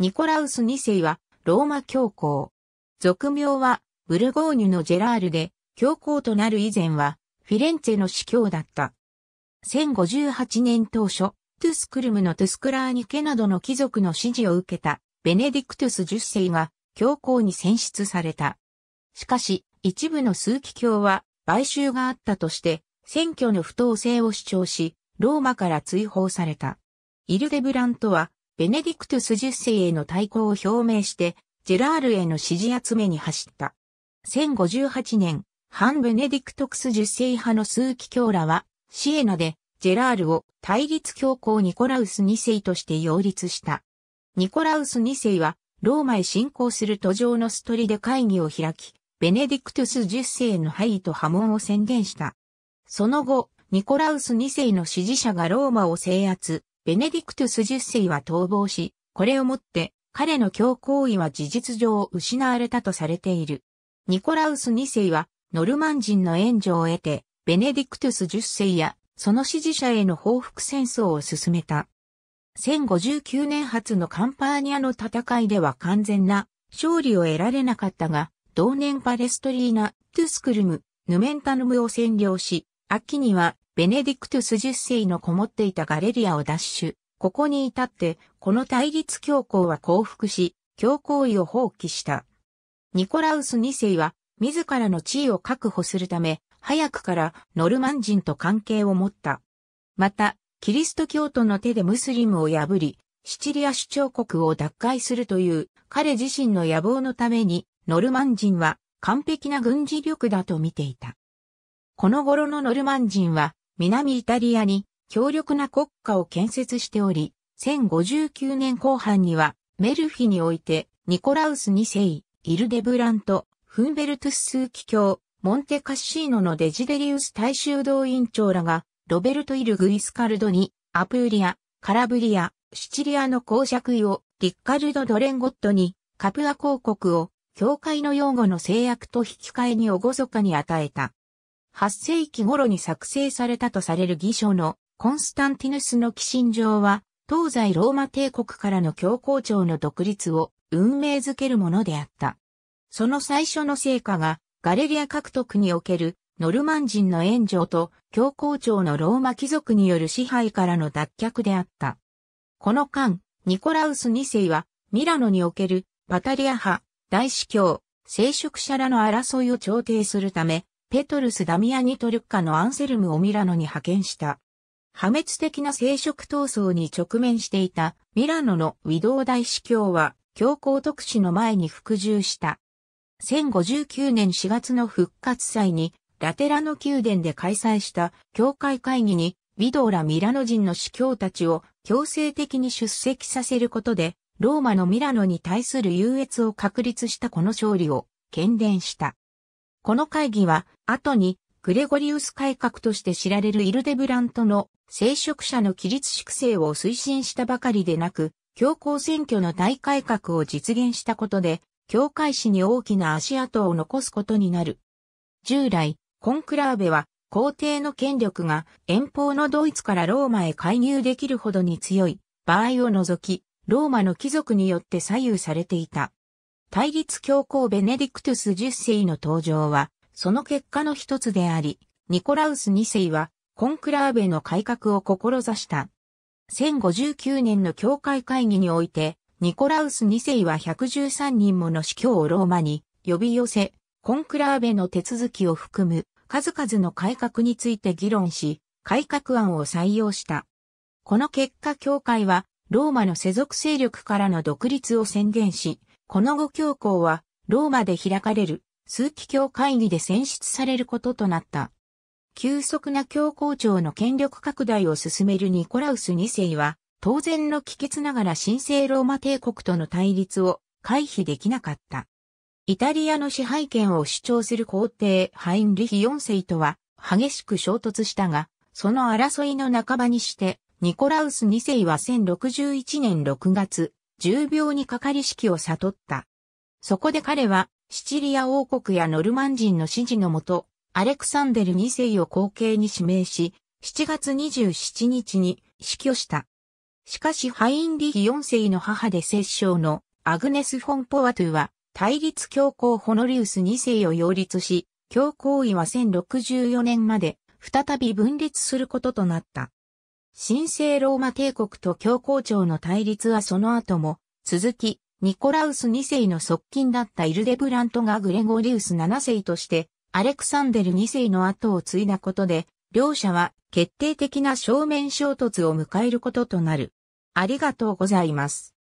ニコラウス2世はローマ教皇。俗名はブルゴーニュのジェラールで教皇となる以前はフィレンツェの司教だった。1058年当初、トゥスクルムのトゥスクラーニケなどの貴族の支持を受けたベネディクトゥス10世が教皇に選出された。しかし、一部の数奇教は買収があったとして、選挙の不当性を主張し、ローマから追放された。イルデブラントはベネディクトス10世への対抗を表明して、ジェラールへの支持集めに走った。1058年、反ベネディクトクス10世派の数奇教らは、シエナで、ジェラールを対立教皇ニコラウス2世として擁立した。ニコラウス2世は、ローマへ侵攻する途上のストリで会議を開き、ベネディクトス10世への敗意と波紋を宣言した。その後、ニコラウス2世の支持者がローマを制圧、ベネディクトゥス10世は逃亡し、これをもって彼の強行為は事実上失われたとされている。ニコラウス2世はノルマン人の援助を得て、ベネディクトゥス10世やその支持者への報復戦争を進めた。1059年初のカンパーニャの戦いでは完全な勝利を得られなかったが、同年パレストリーナ、トゥスクルム、ヌメンタヌムを占領し、秋にはベネディクトゥス10世のこもっていたガレリアを奪取。ここに至って、この対立教皇は降伏し、教皇位を放棄した。ニコラウス2世は、自らの地位を確保するため、早くからノルマン人と関係を持った。また、キリスト教徒の手でムスリムを破り、シチリア首長国を奪回するという彼自身の野望のために、ノルマン人は完璧な軍事力だと見ていた。この頃のノルマン人は南イタリアに強力な国家を建設しており、1059年後半にはメルフィにおいてニコラウス2世、イルデブラント、フンベルトゥスー機教、モンテカッシーノのデジデリウス大衆動員長らが、ロベルト・イル・グイスカルドに、アプーリア、カラブリア、シチリアの公爵位を、リッカルド・ドレンゴットに、カプア公国を、教会の擁護の制約と引き換えに厳かに与えた。8世紀頃に作成されたとされる偽書のコンスタンティヌスの寄進状は、東西ローマ帝国からの教皇庁の独立を運命づけるものであった。その最初の成果が、ガレリア獲得におけるノルマン人の援助と教皇庁のローマ貴族による支配からの脱却であった。この間、ニコラウス2世は、ミラノにおけるパタリア派、大司教、聖職者らの争いを調停するため、ペトルス・ダミアニト・リュッカのアンセルムをミラノに派遣した。破滅的な生殖闘争に直面していたミラノのウィドウ大司教は教皇特使の前に服従した。1059年4月の復活祭にラテラノ宮殿で開催した教会会議にウィドーラ・ミラノ人の司教たちを強制的に出席させることでローマのミラノに対する優越を確立したこの勝利を喧伝した。この会議は、後に、グレゴリウス改革として知られるイルデブラントの聖職者の規律粛清を推進したばかりでなく、教皇選挙の大改革を実現したことで、教会史に大きな足跡を残すことになる。従来、コンクラーベは、皇帝の権力が遠方のドイツからローマへ介入できるほどに強い場合を除き、ローマの貴族によって左右されていた。対立教皇ベネディクトゥス10世の登場は、その結果の一つであり、ニコラウス2世は、コンクラーベの改革を志した。1059年の教会会議において、ニコラウス2世は113人もの司教をローマに呼び寄せ、コンクラーベの手続きを含む数々の改革について議論し、改革案を採用した。この結果教会は、ローマの世俗勢力からの独立を宣言し、この後教皇は、ローマで開かれる、数奇教会議で選出されることとなった。急速な教皇庁の権力拡大を進めるニコラウス2世は、当然の帰結ながら神聖ローマ帝国との対立を回避できなかった。イタリアの支配権を主張する皇帝ハインリヒ4世とは激しく衝突したが、その争いの半ばにして、ニコラウス2世は1061年6月、重病にかかり式を悟った。そこで彼は、シチリア王国やノルマン人の指示のもと、アレクサンデル2世を後継に指名し、7月27日に死去した。しかしハインリヒ4世の母で摂政のアグネス・フォン・ポワトゥは、対立教皇ホノリウス2世を擁立し、教皇位は1064年まで再び分裂することとなった。神聖ローマ帝国と教皇庁の対立はその後も、続き、ニコラウス2世の側近だったイルデブラントがグレゴリウス7世として、アレクサンデル2世の後を継いだことで、両者は決定的な正面衝突を迎えることとなる。ありがとうございます。